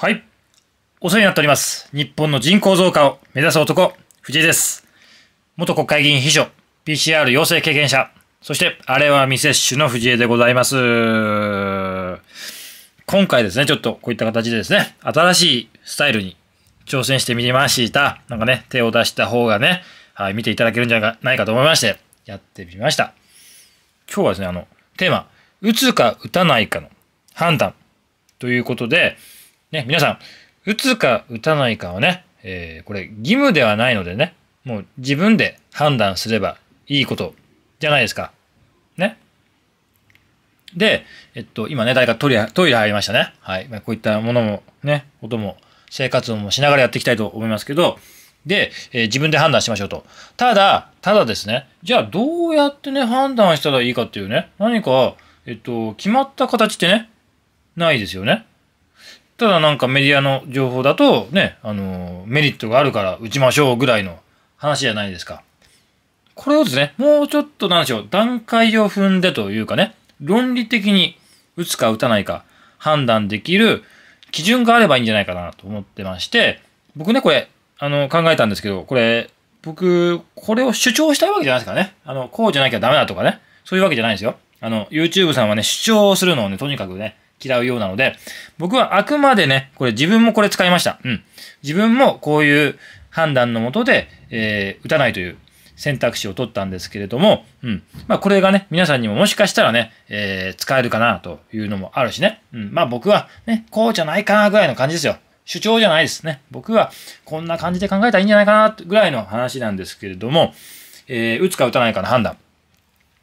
はい。お世話になっております。日本の人口増加を目指す男、藤井です。元国会議員秘書、PCR 陽性経験者、そして、あれは未接種の藤江でございます。今回ですね、ちょっとこういった形でですね、新しいスタイルに挑戦してみました。なんかね、手を出した方がね、はい、見ていただけるんじゃないかと思いまして、やってみました。今日はですね、あの、テーマ、打つか打たないかの判断ということで、ね、皆さん、打つか打たないかはね、えー、これ義務ではないのでね、もう自分で判断すればいいことじゃないですか。ね。で、えっと、今ね、誰かトイレ、トイレ入りましたね。はい。まあ、こういったものも、ね、音も、生活音もしながらやっていきたいと思いますけど、で、えー、自分で判断しましょうと。ただ、ただですね、じゃあどうやってね、判断したらいいかっていうね、何か、えっと、決まった形ってね、ないですよね。ただなんかメディアの情報だとね、あの、メリットがあるから打ちましょうぐらいの話じゃないですか。これをですね、もうちょっとなんでしょう、段階を踏んでというかね、論理的に打つか打たないか判断できる基準があればいいんじゃないかなと思ってまして、僕ね、これ、あの、考えたんですけど、これ、僕、これを主張したいわけじゃないですからね。あの、こうじゃなきゃダメだとかね。そういうわけじゃないんですよ。あの、YouTube さんはね、主張するのをね、とにかくね、嫌うようなので、僕はあくまでね、これ自分もこれ使いました。うん。自分もこういう判断のもとで、えー、打たないという選択肢を取ったんですけれども、うん。まあ、これがね、皆さんにももしかしたらね、えー、使えるかなというのもあるしね。うん。まあ、僕はね、こうじゃないかなぐらいの感じですよ。主張じゃないですね。僕はこんな感じで考えたらいいんじゃないかなぐらいの話なんですけれども、えー、打つか打たないかの判断。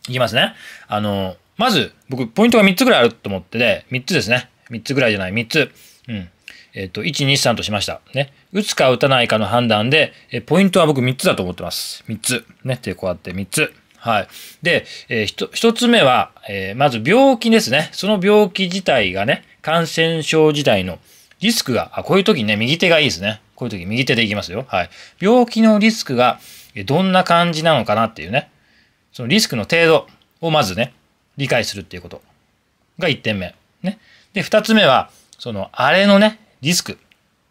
いきますね。あの、まず、僕、ポイントが3つぐらいあると思ってて、3つですね。3つぐらいじゃない、3つ。うん。えっ、ー、と、1、2、3としました。ね。打つか打たないかの判断で、えポイントは僕3つだと思ってます。3つ。ね。ってこうやって3つ。はい。で、えー、1つ目は、えー、まず病気ですね。その病気自体がね、感染症自体のリスクが、あ、こういう時にね、右手がいいですね。こういう時右手でいきますよ。はい。病気のリスクがどんな感じなのかなっていうね。そのリスクの程度をまずね、理解するっていうことが1点目。ね。で、2つ目は、その、あれのね、リスク。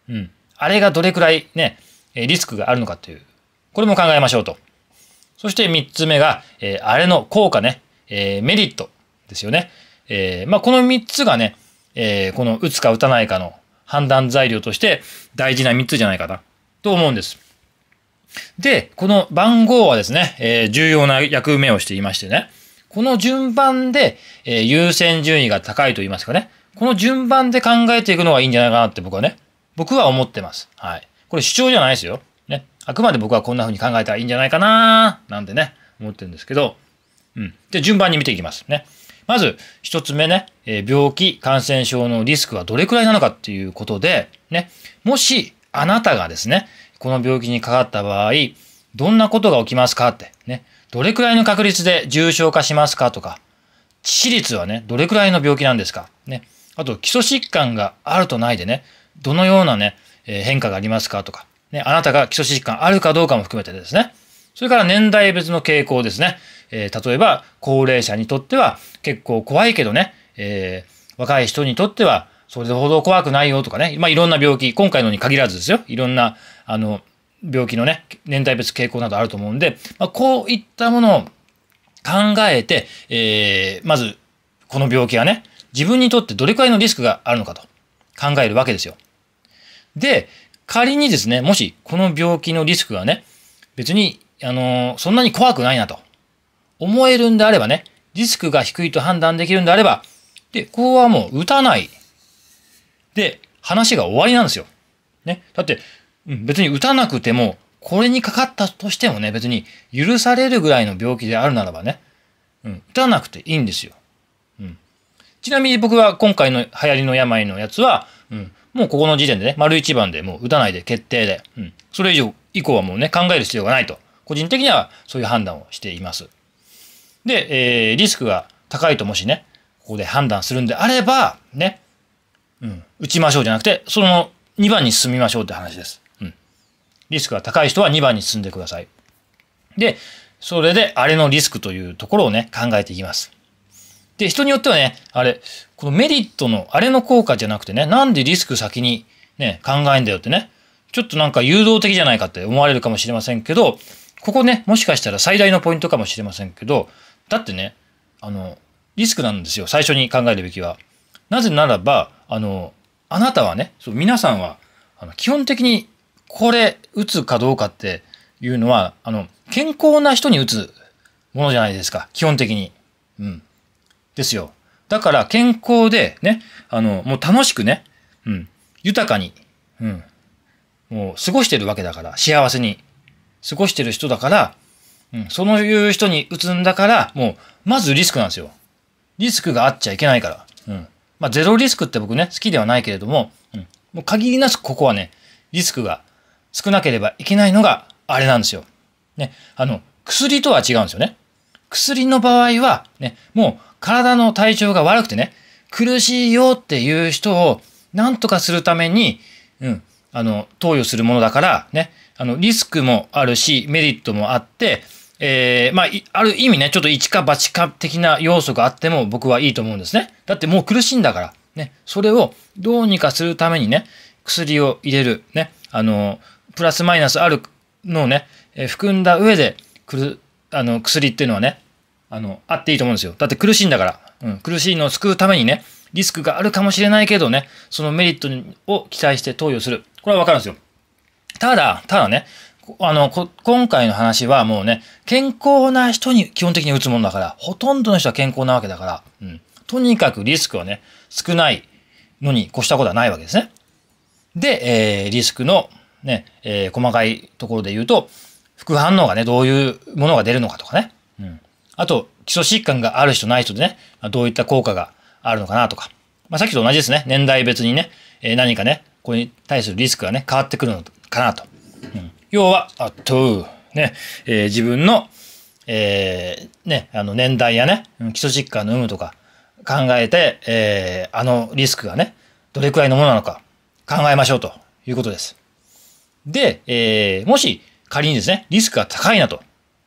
うん。あれがどれくらいね、リスクがあるのかっていう、これも考えましょうと。そして3つ目が、えー、あれの効果ね、えー、メリットですよね。えー、まあ、この3つがね、えこの打つか打たないかの判断材料として大事な3つじゃないかなと思うんです。で、この番号はですね、え重要な役目をしていましてね、この順番で、えー、優先順位が高いと言いますかね。この順番で考えていくのがいいんじゃないかなって僕はね、僕は思ってます。はい。これ主張じゃないですよ。ね。あくまで僕はこんな風に考えたらいいんじゃないかななんてね、思ってるんですけど。うん。じゃ順番に見ていきますね。まず、一つ目ね、えー、病気、感染症のリスクはどれくらいなのかっていうことで、ね、もしあなたがですね、この病気にかかった場合、どんなことが起きますかってどれくらいの確率で重症化しますかとか、致死率はね、どれくらいの病気なんですか。ね。あと、基礎疾患があるとないでね、どのようなね、え変化がありますかとか、ね、あなたが基礎疾患あるかどうかも含めてですね。それから年代別の傾向ですね。えー、例えば、高齢者にとっては結構怖いけどね、えー、若い人にとってはそれほど怖くないよとかね、まあ、いろんな病気、今回のに限らずですよ。いろんな、あの、病気のね、年代別傾向などあると思うんで、まあ、こういったものを考えて、えー、まず、この病気はね、自分にとってどれくらいのリスクがあるのかと考えるわけですよ。で、仮にですね、もしこの病気のリスクがね、別に、あのー、そんなに怖くないなと思えるんであればね、リスクが低いと判断できるんであれば、で、ここはもう打たない。で、話が終わりなんですよ。ね。だって、うん、別に打たなくても、これにかかったとしてもね、別に許されるぐらいの病気であるならばね、うん、打たなくていいんですよ。うん、ちなみに僕は今回の流行りの病のやつは、うん、もうここの時点でね、丸一番でもう打たないで決定で、うん、それ以上以降はもうね、考える必要がないと、個人的にはそういう判断をしています。で、えー、リスクが高いともしね、ここで判断するんであれば、ね、うん、打ちましょうじゃなくて、その2番に進みましょうって話です。リスクが高い人は2番に進んでください。で、それであれのリスクというところをね、考えていきます。で、人によってはね、あれ、このメリットのあれの効果じゃなくてね、なんでリスク先にね、考えんだよってね、ちょっとなんか誘導的じゃないかって思われるかもしれませんけど、ここね、もしかしたら最大のポイントかもしれませんけど、だってね、あの、リスクなんですよ、最初に考えるべきは。なぜならば、あの、あなたはね、そう皆さんは、あの基本的にこれ、打つかどうかっていうのは、あの、健康な人に打つものじゃないですか。基本的に。うん。ですよ。だから、健康で、ね、あの、もう楽しくね、うん、豊かに、うん、もう過ごしてるわけだから、幸せに過ごしてる人だから、うん、そういう人に打つんだから、もう、まずリスクなんですよ。リスクがあっちゃいけないから。うん。まあ、ゼロリスクって僕ね、好きではないけれども、うん、もう限りなくここはね、リスクが少なければいけないのがあれなんですよ。ね、あの、薬とは違うんですよね。薬の場合は、ね、もう体の体調が悪くてね、苦しいよっていう人を何とかするために、うん、あの、投与するものだから、ね、あの、リスクもあるし、メリットもあって、えー、まあ、ある意味ね、ちょっと一か八か的な要素があっても僕はいいと思うんですね。だってもう苦しいんだから、ね、それをどうにかするためにね、薬を入れる、ね、あの、プラスマイナスあるのをね、え含んだ上でくるあの薬っていうのはねあのあっていいと思うんですよだって苦しいんだから、うん、苦しいのを救うためにねリスクがあるかもしれないけどねそのメリットを期待して投与するこれはわかるんですよただただねあのこ、今回の話はもうね健康な人に基本的に打つものだからほとんどの人は健康なわけだから、うん、とにかくリスクはね少ないのに越したことはないわけですねで、えー、リスクのね、えー、細かいところで言うと、副反応がね、どういうものが出るのかとかね。うん。あと、基礎疾患がある人ない人でね、どういった効果があるのかなとか。まあ、さっきと同じですね。年代別にね、えー、何かね、これに対するリスクがね、変わってくるのかなと。うん。要は、あと、ね、えー、自分の、えー、ね、あの年代やね、基礎疾患の有無とか考えて、えー、あのリスクがね、どれくらいのものなのか考えましょうということです。で、えー、もし仮にですね、リスクが高いなと。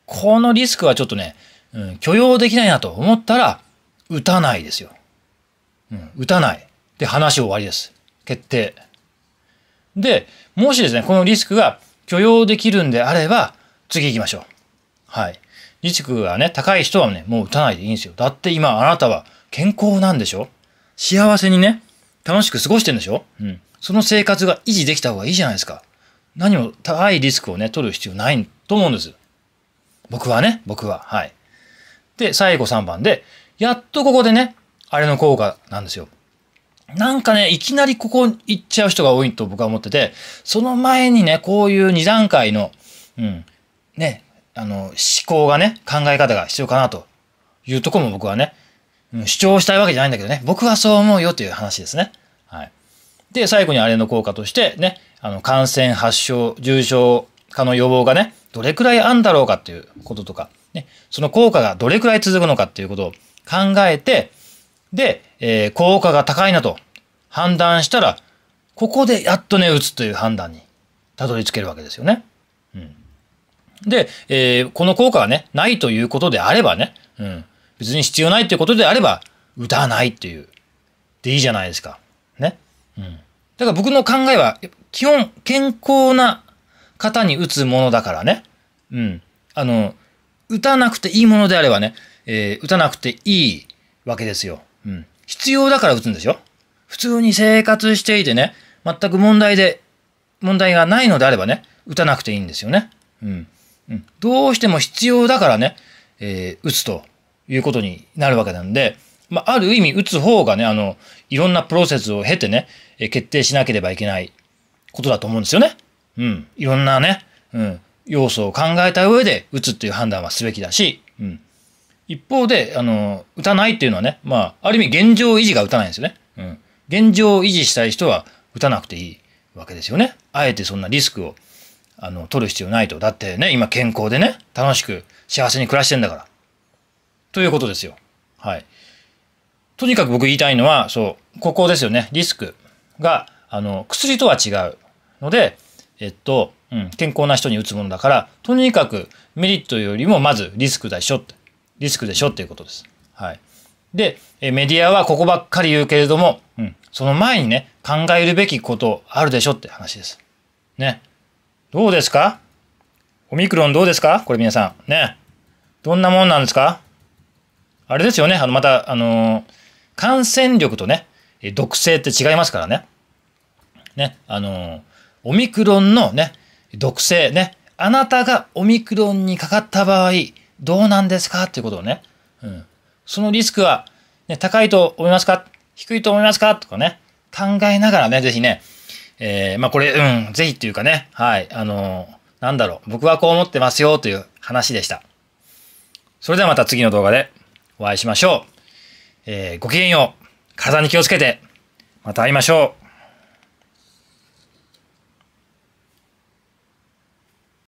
このリスクはちょっとね、うん、許容できないなと思ったら、打たないですよ。うん、打たない。で、話終わりです。決定。で、もしですね、このリスクが許容できるんであれば、次行きましょう。はい。リスクがね、高い人はね、もう打たないでいいんですよ。だって今あなたは健康なんでしょ幸せにね、楽しく過ごしてんでしょうん。その生活が維持できた方がいいじゃないですか。何も高いリスクをね、取る必要ないと思うんです。僕はね、僕は。はい。で、最後3番で、やっとここでね、あれの効果なんですよ。なんかね、いきなりここ行っちゃう人が多いと僕は思ってて、その前にね、こういう2段階の、うん、ね、あの、思考がね、考え方が必要かなというとこも僕はね、うん、主張したいわけじゃないんだけどね、僕はそう思うよという話ですね。で、最後にあれの効果としてね、あの、感染発症、重症化の予防がね、どれくらいあんだろうかっていうこととか、ね、その効果がどれくらい続くのかっていうことを考えて、で、えー、効果が高いなと判断したら、ここでやっとね、打つという判断にたどり着けるわけですよね。うん。で、えー、この効果がね、ないということであればね、うん。別に必要ないっていうことであれば、打たないっていう。でいいじゃないですか。ね。うん、だから僕の考えは、基本、健康な方に打つものだからね。うん。あの、打たなくていいものであればね、えー、打たなくていいわけですよ。うん。必要だから打つんですよ。普通に生活していてね、全く問題で、問題がないのであればね、打たなくていいんですよね。うん。うん、どうしても必要だからね、えー、打つということになるわけなんで、まあ、ある意味打つ方がね、あの、いろんなプロセスを経てね、決定しなければいけないことだと思うんですよね。うん。いろんなね、うん、要素を考えた上で打つっていう判断はすべきだし、うん。一方で、あの、打たないっていうのはね、まあ、ある意味現状維持が打たないんですよね。うん。現状を維持したい人は打たなくていいわけですよね。あえてそんなリスクを、あの、取る必要ないと。だってね、今健康でね、楽しく幸せに暮らしてんだから。ということですよ。はい。とにかく僕言いたいのは、そう、ここですよね。リスクが、あの、薬とは違うので、えっと、うん、健康な人に打つものだから、とにかくメリットよりもまずリスクでしょって、リスクでしょっていうことです。はい。で、メディアはここばっかり言うけれども、うん、その前にね、考えるべきことあるでしょって話です。ね。どうですかオミクロンどうですかこれ皆さん。ね。どんなもんなんですかあれですよね。あの、また、あのー感染力とね、毒性って違いますからね。ね、あの、オミクロンのね、毒性ね、あなたがオミクロンにかかった場合、どうなんですかっていうことをね、うん。そのリスクは、ね、高いと思いますか低いと思いますかとかね、考えながらね、ぜひね、えー、まあこれ、うん、ぜひっていうかね、はい、あのなんだろう、僕はこう思ってますよという話でした。それではまた次の動画でお会いしましょう。えー、ごきげんよう。体に気をつけて、また会いましょう。